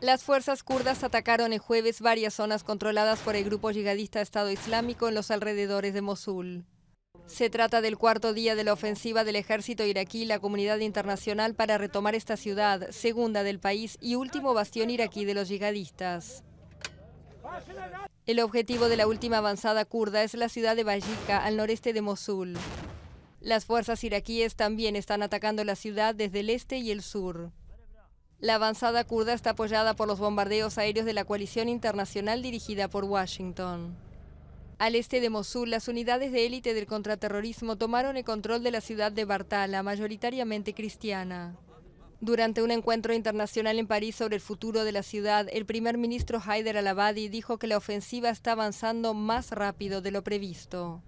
Las fuerzas kurdas atacaron el jueves varias zonas controladas por el grupo yihadista Estado Islámico en los alrededores de Mosul. Se trata del cuarto día de la ofensiva del ejército iraquí y la comunidad internacional para retomar esta ciudad, segunda del país y último bastión iraquí de los yihadistas. El objetivo de la última avanzada kurda es la ciudad de Bayika, al noreste de Mosul. Las fuerzas iraquíes también están atacando la ciudad desde el este y el sur. La avanzada kurda está apoyada por los bombardeos aéreos de la coalición internacional dirigida por Washington. Al este de Mosul, las unidades de élite del contraterrorismo tomaron el control de la ciudad de Bartala, mayoritariamente cristiana. Durante un encuentro internacional en París sobre el futuro de la ciudad, el primer ministro Haider al-Abadi dijo que la ofensiva está avanzando más rápido de lo previsto.